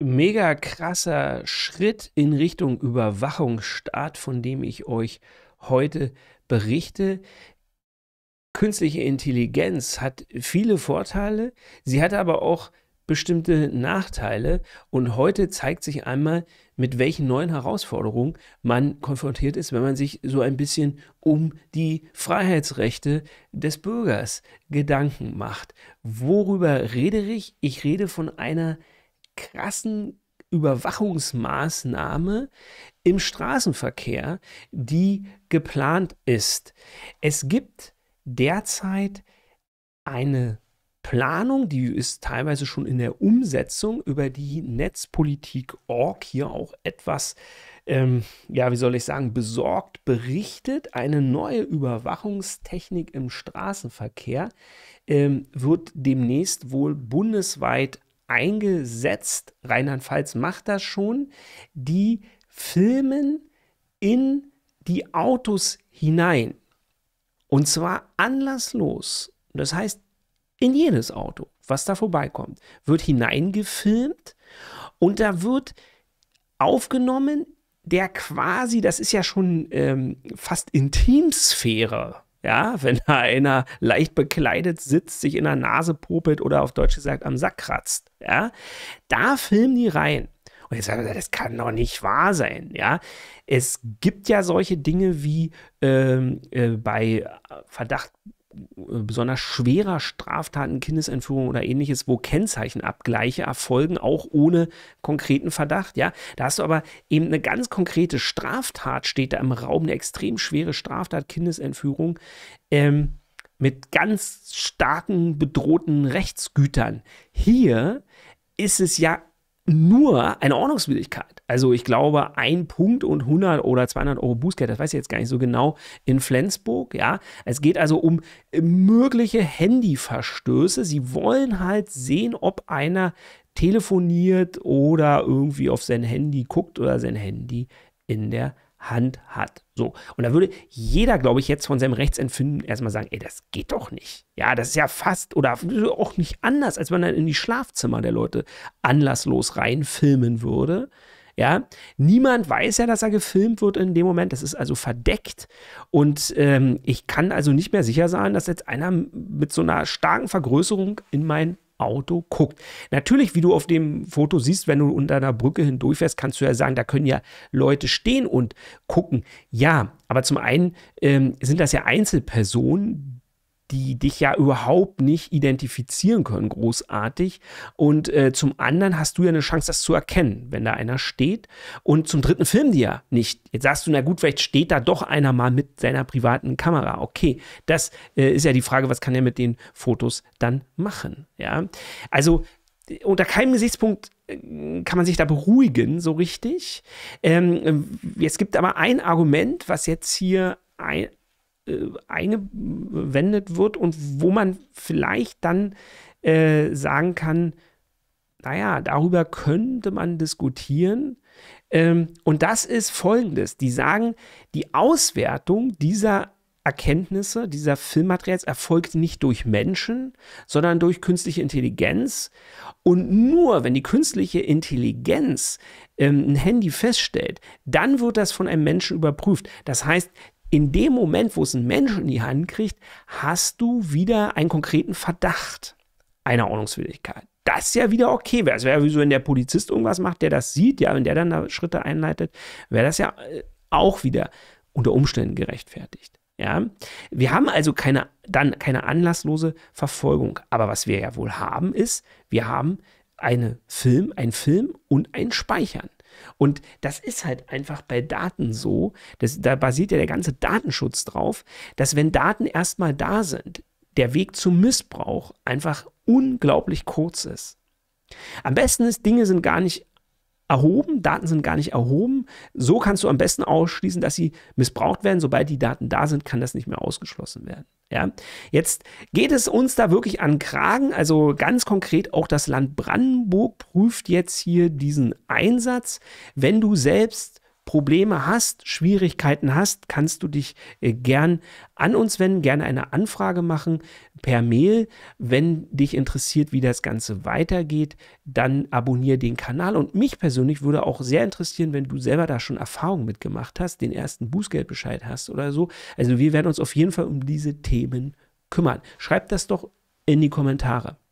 mega krasser Schritt in Richtung Überwachungsstaat, von dem ich euch heute berichte. Künstliche Intelligenz hat viele Vorteile, sie hat aber auch bestimmte Nachteile und heute zeigt sich einmal, mit welchen neuen Herausforderungen man konfrontiert ist, wenn man sich so ein bisschen um die Freiheitsrechte des Bürgers Gedanken macht. Worüber rede ich? Ich rede von einer krassen Überwachungsmaßnahme im Straßenverkehr, die geplant ist. Es gibt derzeit eine Planung, die ist teilweise schon in der Umsetzung über die Netzpolitik.org hier auch etwas, ähm, ja, wie soll ich sagen, besorgt berichtet. Eine neue Überwachungstechnik im Straßenverkehr ähm, wird demnächst wohl bundesweit eingesetzt. Rheinland-Pfalz macht das schon. Die filmen in die Autos hinein. Und zwar anlasslos. Das heißt, in jedes Auto, was da vorbeikommt, wird hineingefilmt und da wird aufgenommen, der quasi, das ist ja schon ähm, fast Intimsphäre ja, wenn da einer leicht bekleidet sitzt, sich in der Nase popelt oder auf Deutsch gesagt am Sack kratzt. Ja, da filmen die rein. Und jetzt sagen wir das kann doch nicht wahr sein. Ja, es gibt ja solche Dinge wie ähm, äh, bei Verdacht äh, besonders schwerer Straftaten, Kindesentführung oder ähnliches, wo Kennzeichenabgleiche erfolgen, auch ohne konkreten Verdacht. Ja, da hast du aber eben eine ganz konkrete Straftat, steht da im Raum, eine extrem schwere Straftat, Kindesentführung. Ähm, mit ganz starken bedrohten Rechtsgütern. Hier ist es ja nur eine Ordnungswidrigkeit also ich glaube, ein Punkt und 100 oder 200 Euro Bußgeld, das weiß ich jetzt gar nicht so genau, in Flensburg, ja. Es geht also um mögliche Handyverstöße. Sie wollen halt sehen, ob einer telefoniert oder irgendwie auf sein Handy guckt oder sein Handy in der Hand hat. So. Und da würde jeder, glaube ich, jetzt von seinem Rechtsempfinden erstmal sagen, ey, das geht doch nicht. Ja, das ist ja fast oder auch nicht anders, als wenn man dann in die Schlafzimmer der Leute anlasslos reinfilmen würde. Ja, niemand weiß ja, dass er gefilmt wird in dem Moment. Das ist also verdeckt. Und ähm, ich kann also nicht mehr sicher sein, dass jetzt einer mit so einer starken Vergrößerung in mein Auto guckt. Natürlich, wie du auf dem Foto siehst, wenn du unter einer Brücke hindurchfährst, kannst du ja sagen, da können ja Leute stehen und gucken. Ja, aber zum einen ähm, sind das ja Einzelpersonen, die dich ja überhaupt nicht identifizieren können, großartig. Und äh, zum anderen hast du ja eine Chance, das zu erkennen, wenn da einer steht. Und zum dritten filmen die ja nicht. Jetzt sagst du, na gut, vielleicht steht da doch einer mal mit seiner privaten Kamera. Okay, das äh, ist ja die Frage, was kann er mit den Fotos dann machen? Ja, also unter keinem Gesichtspunkt äh, kann man sich da beruhigen, so richtig. Ähm, äh, es gibt aber ein Argument, was jetzt hier ein, äh, eingewendet wird und wo man vielleicht dann äh, sagen kann, naja, darüber könnte man diskutieren. Ähm, und das ist folgendes. Die sagen, die Auswertung dieser Erkenntnisse dieser Filmmaterials erfolgt nicht durch Menschen, sondern durch künstliche Intelligenz. Und nur wenn die künstliche Intelligenz ähm, ein Handy feststellt, dann wird das von einem Menschen überprüft. Das heißt, in dem Moment, wo es ein Mensch in die Hand kriegt, hast du wieder einen konkreten Verdacht einer Ordnungswidrigkeit. Das ist ja wieder okay. Es wäre wie so, wenn der Polizist irgendwas macht, der das sieht, ja, wenn der dann da Schritte einleitet, wäre das ja äh, auch wieder unter Umständen gerechtfertigt. Ja, wir haben also keine, dann keine anlasslose Verfolgung. Aber was wir ja wohl haben, ist, wir haben einen Film, ein Film und ein Speichern. Und das ist halt einfach bei Daten so, dass, da basiert ja der ganze Datenschutz drauf, dass wenn Daten erstmal da sind, der Weg zum Missbrauch einfach unglaublich kurz ist. Am besten ist, Dinge sind gar nicht erhoben, Daten sind gar nicht erhoben. So kannst du am besten ausschließen, dass sie missbraucht werden. Sobald die Daten da sind, kann das nicht mehr ausgeschlossen werden. Ja, jetzt geht es uns da wirklich an Kragen. Also ganz konkret auch das Land Brandenburg prüft jetzt hier diesen Einsatz. Wenn du selbst Probleme hast, Schwierigkeiten hast, kannst du dich äh, gern an uns wenden, gerne eine Anfrage machen per Mail. Wenn dich interessiert, wie das Ganze weitergeht, dann abonniere den Kanal. Und mich persönlich würde auch sehr interessieren, wenn du selber da schon Erfahrungen mitgemacht hast, den ersten Bußgeldbescheid hast oder so. Also wir werden uns auf jeden Fall um diese Themen kümmern. Schreib das doch in die Kommentare.